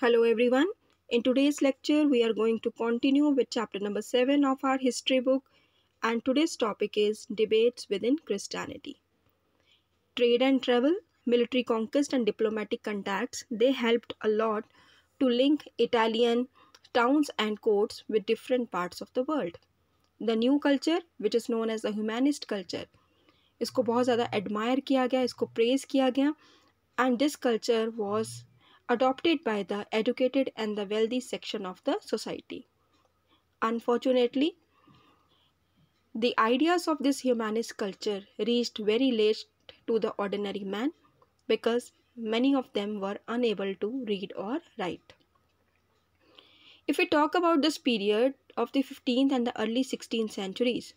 Hello everyone. In today's lecture, we are going to continue with chapter number 7 of our history book and today's topic is debates within Christianity. Trade and travel, military conquest and diplomatic contacts, they helped a lot to link Italian towns and courts with different parts of the world. The new culture, which is known as the humanist culture, इसको बहुत ज़्यादा admire किया गया इसको praise किया गया and this culture was adopted by the educated and the wealthy section of the society. Unfortunately, the ideas of this humanist culture reached very late to the ordinary man because many of them were unable to read or write. If we talk about this period of the 15th and the early 16th centuries,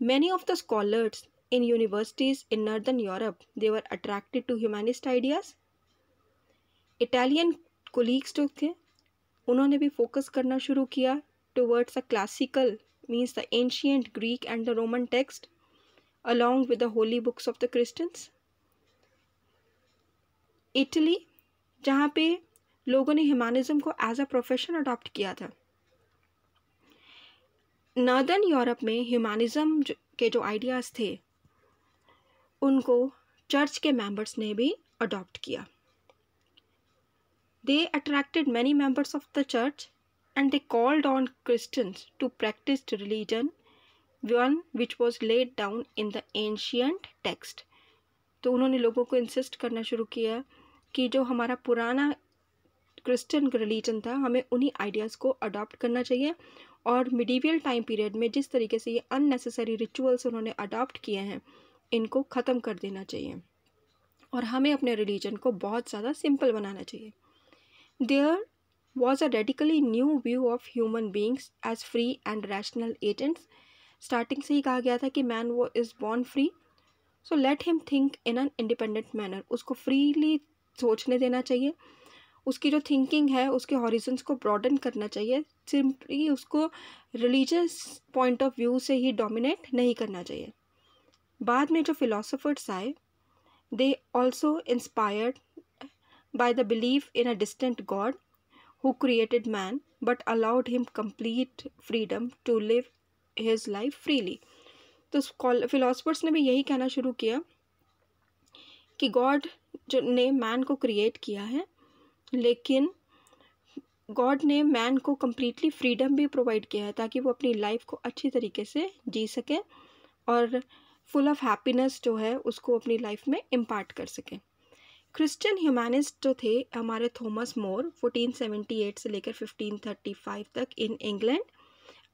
many of the scholars in universities in northern Europe they were attracted to humanist ideas Italian colleagues जो थे उन्होंने भी focus करना शुरू किया towards a classical means the ancient Greek and the Roman text along with the holy books of the Christians Italy जहाँ पे लोगों ने ह्यूमानिज्म को एज अ प्रोफेशन अडॉप्ट किया था नॉर्दर्न यूरोप में ह्यूमानिज्म के जो आइडियाज़ थे उनको चर्च के मेंबर्स ने भी अडॉप्ट किया They attracted many members of the church and they called on Christians to practice religion, one which was laid down in the ancient text. तो उन्होंने लोगों को इंसिस्ट करना शुरू किया कि जो हमारा पुराना क्रिश्चियन रिलीजन था हमें उन्हीं आइडियाज़ को अडॉप्ट करना चाहिए और मिडीवियल टाइम पीरियड में जिस तरीके से ये अननेसेसरी रिचुअल्स उन्होंने अडॉप्ट किए हैं इनको ख़त्म कर देना चाहिए और हमें अपने रिलीजन को बहुत ज़्यादा सिंपल बनाना चाहिए There was a radically new view of human beings as free and rational agents. Starting से ही कहा गया था कि मैन वो is born free so let him think in an independent manner उसको फ्रीली सोचने देना चाहिए उसकी जो थिंकिंग है उसके हॉरिजन्स को ब्रॉडन करना चाहिए सिंपली उसको रिलीजियस पॉइंट ऑफ व्यू से ही डोमिनेट नहीं करना चाहिए बाद में जो फिलोसोफर्स आए they also inspired by the belief in a distant God who created man but allowed him complete freedom to live his life freely. तो फिलोसफर्स ने भी यही कहना शुरू किया कि गॉड जो ने मैन को क्रिएट किया है लेकिन गॉड ने मैन को कम्प्लीटली फ्रीडम भी प्रोवाइड किया है ताकि वो अपनी लाइफ को अच्छी तरीके से जी सके और फुल ऑफ हैप्पीनेस जो है उसको अपनी लाइफ में इम्पार्ट कर सकें क्रिश्चियन ह्यूमैनिस्ट जो थे हमारे थॉमस मोर 1478 से लेकर 1535 तक इन इंग्लैंड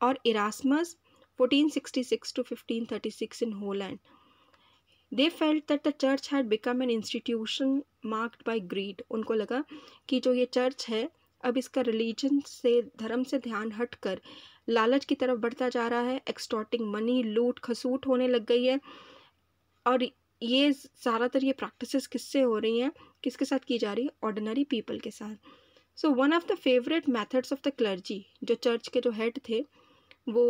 और Erasmus 1466 to 1536 in Holland they felt that the church had become an institution marked by greed उनको लगा कि जो ये चर्च है अब इसका रिलीजन से धर्म से ध्यान हटकर लालच की तरफ बढ़ता जा रहा है एक्सटॉटिंग मनी लूट खसूट होने लग गई है और ये ज़्यादातर ये प्रैक्टिसेस किससे हो रही हैं किसके साथ की जा रही है ऑर्डिनरी पीपल के साथ so one of the favourite methods of the clergy जो चर्च के जो हेड थे वो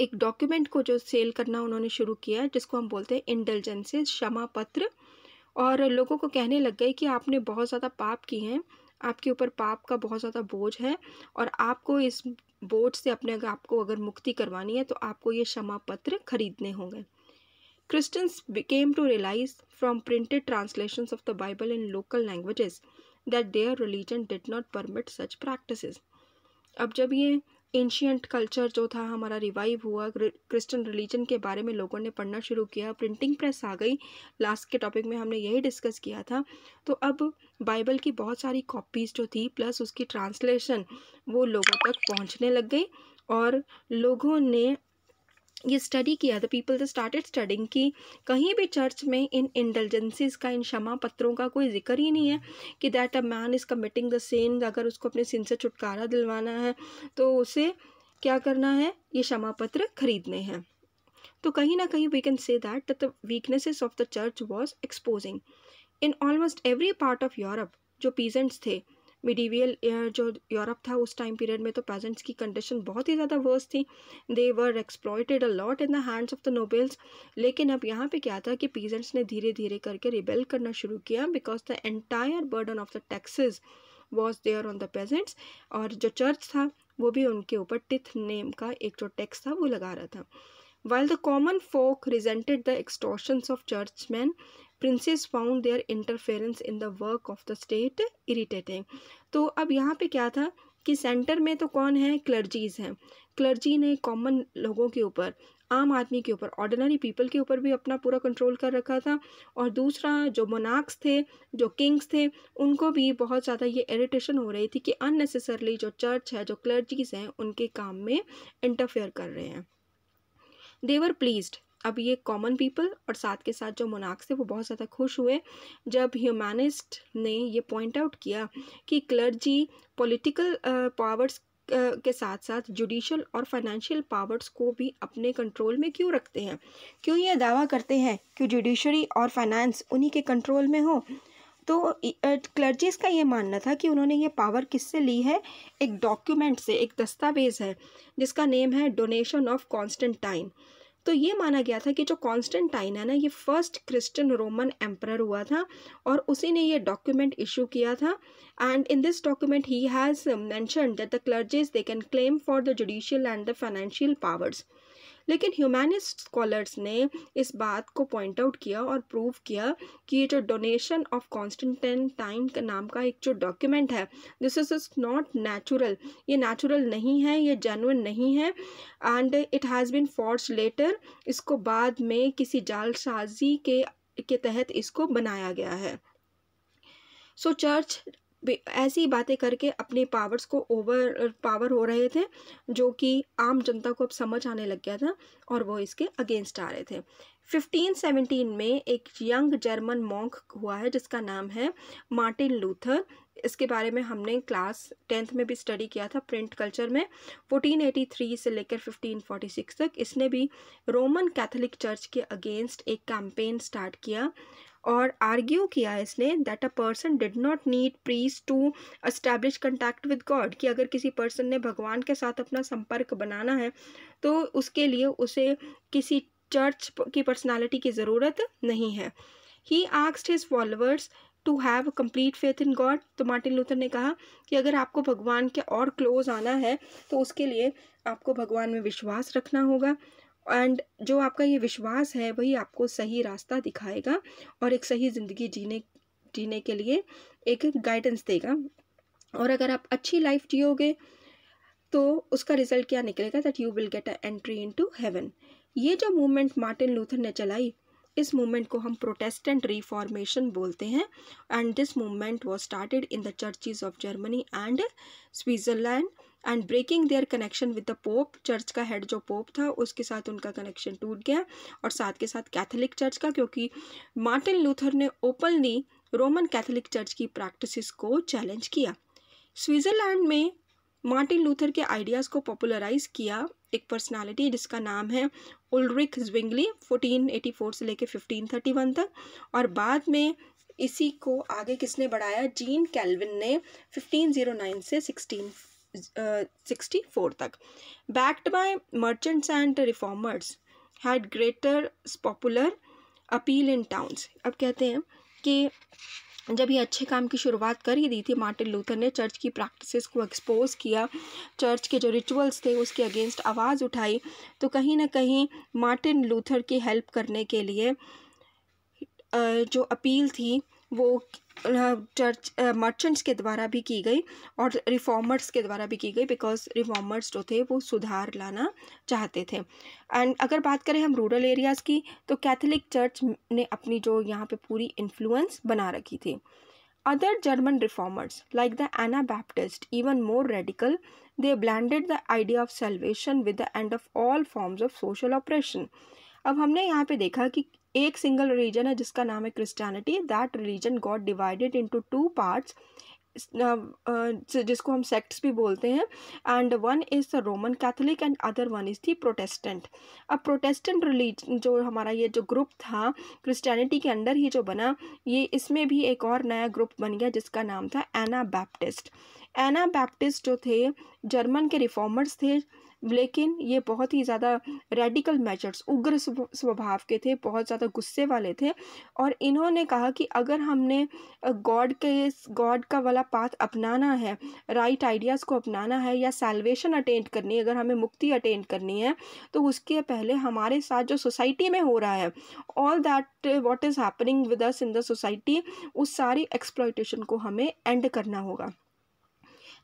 एक डॉक्यूमेंट को जो सेल करना उन्होंने शुरू किया जिसको हम बोलते हैं इंटेलिजेंसेज क्षमा पत्र और लोगों को कहने लग गए कि आपने बहुत ज़्यादा पाप किए हैं आपके ऊपर पाप का बहुत ज़्यादा बोझ है और आपको इस बोझ से अपने आपको अगर मुक्ति करवानी है तो आपको ये क्षमा पत्र खरीदने होंगे Christians came to realize from printed translations of the Bible in local languages that their religion did not permit such practices. अब जब ये एंशियंट कल्चर जो था हमारा रिवाइव हुआ क्रिश्चियन रिलीजन के बारे में लोगों ने पढ़ना शुरू किया प्रिंटिंग प्रेस आ गई लास्ट के टॉपिक में हमने यही डिस्कस किया था तो अब बाइबल की बहुत सारी कॉपीज़ जो थी प्लस उसकी ट्रांसलेशन वो लोगों तक पहुंचने लग गई और लोगों ने ये स्टडी किया the people they started studying कि कहीं भी चर्च में इन इंडलजेंसीज का इन क्षमा पत्रों का कोई जिक्र ही नहीं है कि that a man is committing the sin अगर उसको अपने सिन से छुटकारा दिलवाना है तो उसे क्या करना है ये क्षमा पत्र खरीदने हैं तो कहीं ना कहीं we can say that the weaknesses of the church was exposing in almost every part of Europe जो पीजेंट्स थे मिडीवियल जो यूरोप था उस टाइम पीरियड में तो पेजेंट्स की कंडीशन बहुत ही ज़्यादा वर्स थी they were exploited a lot in the hands of the nobles लेकिन अब यहाँ पे क्या था कि पीजेंट्स ने धीरे धीरे करके रिबेल करना शुरू किया because the entire burden of the taxes was there on the peasants और जो चर्च था वो भी उनके ऊपर टिथ नेम का एक जो टैक्स था वो लगा रहा था the common folk resented the extortions of church men princes found their interference in the work of the state irritating तो अब यहाँ पे क्या था कि सेंटर में तो कौन है क्लर्जीज हैं क्लर्जी ने कॉमन लोगों के ऊपर आम आदमी के ऊपर ऑर्डिनरी पीपल के ऊपर भी अपना पूरा कंट्रोल कर रखा था और दूसरा जो मोनाक्स थे जो किंग्स थे उनको भी बहुत ज़्यादा ये इरिटेशन हो रही थी कि अननेसेसरली जो चर्च है जो क्लर्जीज हैं उनके काम में इंटरफेयर कर रहे हैं देवर प्लीज्ड अब ये कॉमन पीपल और साथ के साथ जो मोनाक्स थे वो बहुत ज़्यादा खुश हुए जब ह्यूमैनिस्ट ने ये पॉइंट आउट किया कि क्लर्जी पॉलिटिकल पावर्स के साथ साथ जुडिशल और फाइनेंशियल पावर्स को भी अपने कंट्रोल में क्यों रखते हैं क्यों ये दावा करते हैं कि जुडिशरी और फाइनेंस उन्हीं के कंट्रोल में हो तो क्लर्जीज का ये मानना था कि उन्होंने ये पावर किससे ली है एक डॉक्यूमेंट से एक दस्तावेज़ है जिसका नेम है डोनेशन ऑफ कॉन्स्टेंटाइन तो ये माना गया था कि जो कॉन्स्टेंटाइन है ना ये फर्स्ट क्रिश्चियन रोमन एम्प्रर हुआ था और उसी ने ये डॉक्यूमेंट इशू किया था and in this document he has mention that the clergies they can claim for the judicial and the financial powers लेकिन ह्यूमैनिस्ट स्कॉलर्स ने इस बात को पॉइंट आउट किया और प्रूव किया कि ये जो डोनेशन ऑफ कॉन्स्टेंटन टाइम का नाम का एक जो डॉक्यूमेंट है this is is not natural ये नेचुरल नहीं है ये जेनुअन नहीं है and it has been forge later इसको बाद में किसी जालसाजी के के तहत इसको बनाया गया है सो चर्च ऐसी बातें करके अपने पावर्स को ओवर पावर हो रहे थे जो कि आम जनता को अब समझ आने लग गया था और वो इसके अगेंस्ट आ रहे थे 1517 में एक यंग जर्मन मॉन्क हुआ है जिसका नाम है मार्टिन लूथर इसके बारे में हमने क्लास टेंथ में भी स्टडी किया था प्रिंट कल्चर में 1483 से लेकर 1546 तक इसने भी रोमन कैथोलिक चर्च के अगेंस्ट एक कैंपेन स्टार्ट किया और आर्ग्यू किया है इसने that a person did not need priests to establish contact with God कि अगर किसी पर्सन ने भगवान के साथ अपना संपर्क बनाना है तो उसके लिए उसे किसी चर्च की पर्सनालिटी की ज़रूरत नहीं है he asked his followers to have complete faith in God तो मार्टिन लूथर ने कहा कि अगर आपको भगवान के और क्लोज आना है तो उसके लिए आपको भगवान में विश्वास रखना होगा एंड जो आपका ये विश्वास है वही आपको सही रास्ता दिखाएगा और एक सही ज़िंदगी जीने जीने के लिए एक गाइडेंस देगा और अगर आप अच्छी लाइफ जियोगे तो उसका रिजल्ट क्या निकलेगा that you will get a entry into heaven ये जो मूवमेंट मार्टिन लूथर ने चलाई इस मूवमेंट को हम प्रोटेस्टेंट रिफॉर्मेशन बोलते हैं and this movement was started in the churches of Germany and Switzerland and breaking their connection with the pope church का हेड जो पोप था उसके साथ उनका कनेक्शन टूट गया और साथ के साथ कैथोलिक चर्च का क्योंकि मार्टिन लूथर ने ओपनली रोमन कैथोलिक चर्च की प्रैक्टिसेस को चैलेंज किया स्विट्ज़रलैंड में मार्टिन लूथर के आइडियाज़ को पॉपुलराइज किया एक पर्सनालिटी जिसका नाम है उल्रिक ज्विंगली 1484 से लेकर 1531 तक और बाद में इसी को आगे किसने बढ़ाया जीन कैलविन ने 1509 से 16 सिक्सटी uh, फोर तक backed by merchants and reformers had greater popular appeal in towns अब कहते हैं कि जब ये अच्छे काम की शुरुआत कर ही दी थी मार्टिन लूथर ने चर्च की प्रैक्टिसेस को एक्सपोज किया चर्च के जो रिचुअल्स थे उसके अगेंस्ट आवाज़ उठाई तो कहीं ना कहीं मार्टिन लूथर की हेल्प करने के लिए जो अपील थी वो चर्च मर्चेंट्स के द्वारा भी की गई और रिफॉर्मर्स के द्वारा भी की गई बिकॉज रिफॉर्मर्स जो थे वो सुधार लाना चाहते थे एंड अगर बात करें हम रूरल एरियाज़ की तो कैथलिक चर्च ने अपनी जो यहाँ पे पूरी इन्फ्लुएंस बना रखी थी other German reformers like the Anabaptist even more radical they blended the idea of salvation with the end of all forms of social oppression अब हमने यहाँ पे देखा कि एक सिंगल रिलीजन है जिसका नाम है Christianity that religion got divided into two parts जिसको हम सेक्ट्स भी बोलते हैं and one is the Roman Catholic and other one is the Protestant अब प्रोटेस्टेंट रिलीजन जो हमारा ये जो ग्रुप था क्रिस्टानिटी के अंदर ही जो बना ये इसमें भी एक और नया ग्रुप बन गया जिसका नाम था एना बैप्टिस्ट एना बैप्टिस्ट जो थे जर्मन के रिफॉर्मर्स थे लेकिन ये बहुत ही ज़्यादा रेडिकल मेजर्स उग्र स्वभाव के थे बहुत ज़्यादा गुस्से वाले थे और इन्होंने कहा कि अगर हमने गॉड के गॉड का वाला पाथ अपनाना है राइट आइडियाज़ को अपनाना है या सेलवेशन अटेंड करनी है अगर हमें मुक्ति अटेंड करनी है तो उसके पहले हमारे साथ जो सोसाइटी में हो रहा है all that what is happening with us in the society उस सारी एक्सप्लोइटेशन को हमें एंड करना होगा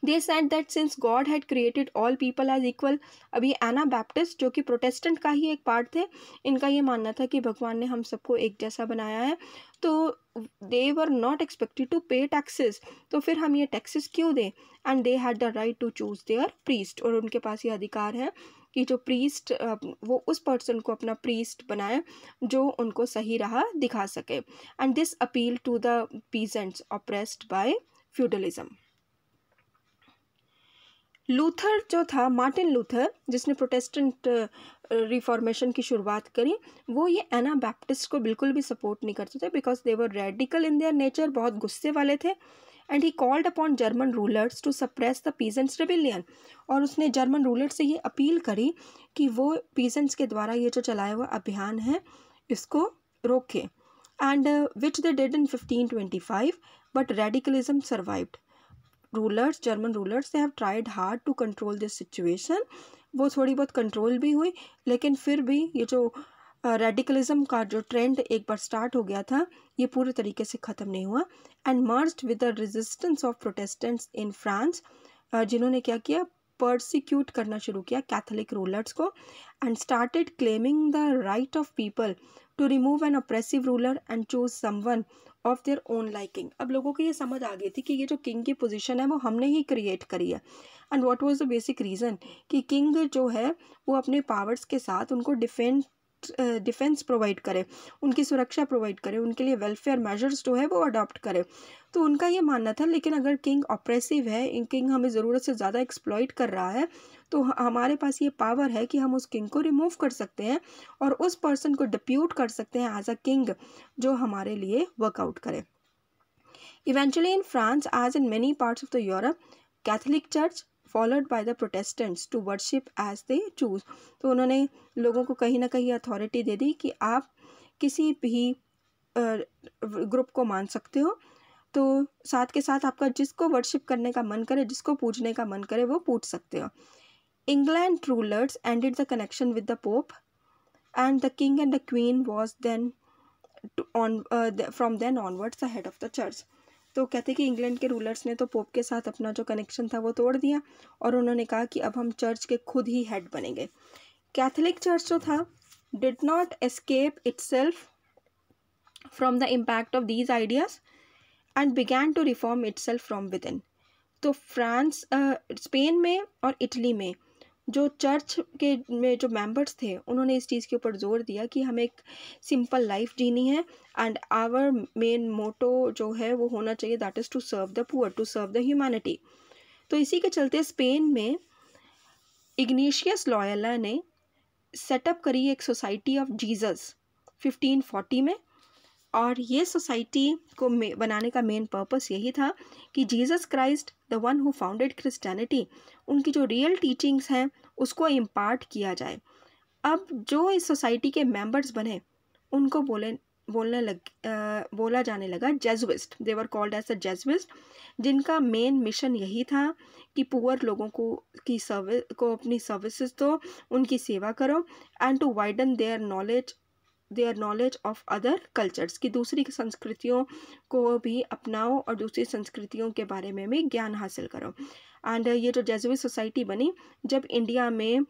they said that since God had created all people as equal अभी एना बैप्टिस्ट जो कि प्रोटेस्टेंट का ही एक पार्ट थे इनका ये मानना था कि भगवान ने हम सबको एक जैसा बनाया है तो they were not expected to pay taxes तो फिर हम ये टैक्सेस क्यों दें and they had the right to choose their priest और उनके पास ये अधिकार है कि जो प्रीस्ट वो उस पर्सन को अपना प्रीस्ट बनाए जो उनको सही राह दिखा सके and this appeal to the peasants oppressed by feudalism Luther जो था मार्टिन लूथर जिसने प्रोटेस्टेंट रिफॉर्मेशन की शुरुआत करी वो ये एना बैप्टिस्ट को बिल्कुल भी सपोर्ट नहीं करते थे because they were radical in their nature बहुत गुस्से वाले थे and he called upon German rulers to suppress the peasants rebellion और उसने जर्मन रूलर से ये अपील करी कि वो पीजेंट्स के द्वारा ये जो चलाया हुआ अभियान है इसको रोके and which the dead in fifteen twenty five but radicalism survived rulers German rulers have tried hard to control this situation वो थोड़ी बहुत कंट्रोल भी हुई लेकिन फिर भी ये जो रेडिकलिज्म का जो ट्रेंड एक बार स्टार्ट हो गया था ये पूरे तरीके से ख़त्म नहीं हुआ and merge with the resistance of Protestants in France जिन्होंने क्या किया परसिक्यूट करना शुरू किया कैथोलिक रूलर्स को and started claiming the right of people to remove an oppressive ruler and choose someone of their own liking अब लोगों को ये समझ आ गई थी कि ये जो किंग की पोजीशन है वो हमने ही क्रिएट करी है and what was the basic reason कि किंग जो है वो अपने पावर्स के साथ उनको डिफेंड डिफेंस प्रोवाइड uh, करे उनकी सुरक्षा प्रोवाइड करे उनके लिए वेलफेयर मेजर्स जो है वो अडॉप्ट करे तो उनका ये मानना था लेकिन अगर किंग ऑपरेसिव है किंग हमें ज़रूरत से ज़्यादा एक्सप्लॉयट कर रहा है तो हमारे पास ये पावर है कि हम उस किंग को रिमूव कर सकते हैं और उस पर्सन को डिप्यूट कर सकते हैं एज अ किंग जो हमारे लिए वर्कआउट करे eventually in France as in many parts of the Europe Catholic church followed by the Protestants to worship as they choose तो उन्होंने लोगों को कहीं ना कहीं अथॉरिटी दे दी कि आप किसी भी ग्रुप को मान सकते हो तो साथ के साथ आपका जिसको वर्शिप करने का मन करे जिसको पूजने का मन करे वो पूछ सकते हो England rulers ended the connection with the pope and the king and the queen was then from then onwards the head of the church तो कहते कि इंग्लैंड के रूलर्स ने तो पोप के साथ अपना जो कनेक्शन था वो तोड़ दिया और उन्होंने कहा कि अब हम चर्च के खुद ही हेड बनेंगे कैथलिक चर्च जो था did not escape its from the impact of these ideas and began to reform itself from within तो फ्रांस स्पेन में और इटली में जो चर्च के में जो मेंबर्स थे उन्होंने इस चीज़ के ऊपर जोर दिया कि हमें एक सिंपल लाइफ जीनी है एंड आवर मेन मोटो जो है वो होना चाहिए that is to serve the poor to serve the humanity तो इसी के चलते स्पेन में इग्निशियस लॉयला ने सेटअप करी एक सोसाइटी ऑफ जीजस 1540 में और ये सोसाइटी को बनाने का मेन पर्पस यही था कि Jesus Christ the one who founded Christianity उनकी जो रियल टीचिंग्स हैं उसको इम्पार्ट किया जाए अब जो इस सोसाइटी के मेंबर्स बने उनको बोले बोलने लग आ, बोला जाने लगा जेजविस्ट देवर कॉल्ड एज अ जेजविस्ट जिनका मेन मिशन यही था कि पुअर लोगों को की सर्विस को अपनी सर्विसेज दो उनकी सेवा करो and to widen their knowledge their knowledge of other cultures की दूसरी संस्कृतियों को भी अपनाओ और दूसरी संस्कृतियों के बारे में भी ज्ञान हासिल करो एंड ये जो जेजुइट सोसाइटी बनी जब इंडिया में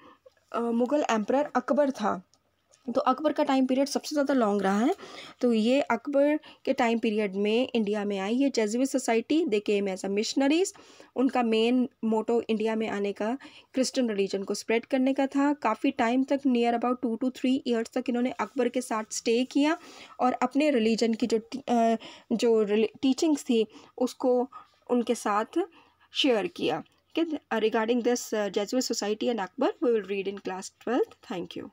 मुग़ल एम्प्रर अकबर था तो अकबर का टाइम पीरियड सबसे ज़्यादा लॉन्ग रहा है तो ये अकबर के टाइम पीरियड में इंडिया में आई ये Jesuit society they came as a missionaries उनका मेन मोटो इंडिया में आने का क्रिश्चियन रिलीजन को स्प्रेड करने का था काफ़ी टाइम तक near about two two three years तक इन्होंने अकबर के साथ स्टे किया और अपने रिलीजन की जो जो टीचिंग्स थी उसको उनके साथ शेयर किया regarding this uh, society and Akbar we will read in class twelfth thank you